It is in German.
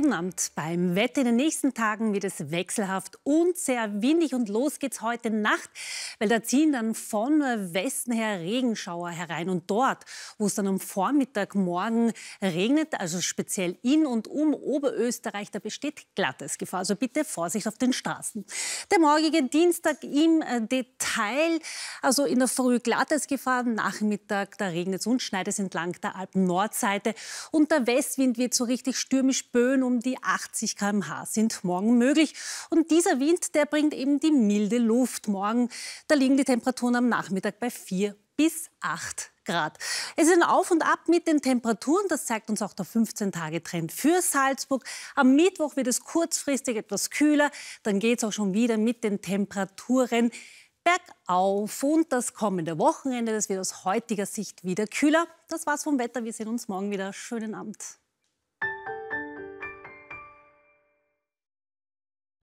Guten Abend. Beim Wetter in den nächsten Tagen wird es wechselhaft und sehr windig. Und los geht's heute Nacht, weil da ziehen dann von Westen her Regenschauer herein. Und dort, wo es dann am Vormittag morgen regnet, also speziell in und um Oberösterreich, da besteht glattes Gefahr. Also bitte Vorsicht auf den Straßen. Der morgige Dienstag im Detail, also in der Früh glattes Gefahr, Nachmittag, da regnet es und schneit es entlang der Alpen-Nordseite. Und der Westwind wird so richtig stürmisch böen um die 80 km/h sind morgen möglich. Und dieser Wind, der bringt eben die milde Luft morgen. Da liegen die Temperaturen am Nachmittag bei 4 bis 8 Grad. Es ist ein Auf und Ab mit den Temperaturen. Das zeigt uns auch der 15-Tage-Trend für Salzburg. Am Mittwoch wird es kurzfristig etwas kühler. Dann geht es auch schon wieder mit den Temperaturen bergauf. Und das kommende Wochenende, das wird aus heutiger Sicht wieder kühler. Das war's vom Wetter. Wir sehen uns morgen wieder. Schönen Abend.